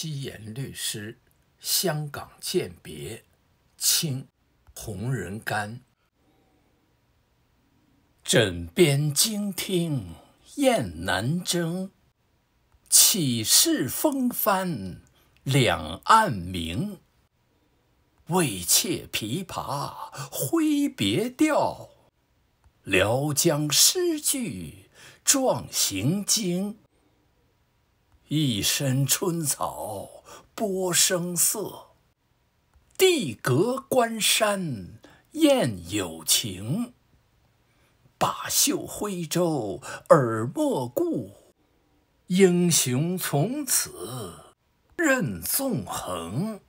七言律诗《香港饯别》，清·洪仁干。枕边惊听雁南征，起势风帆两岸明。为切琵琶挥别调，辽将诗句壮行经。一身春草波生色，地隔关山雁有情。把袖挥舟耳莫顾，英雄从此任纵横。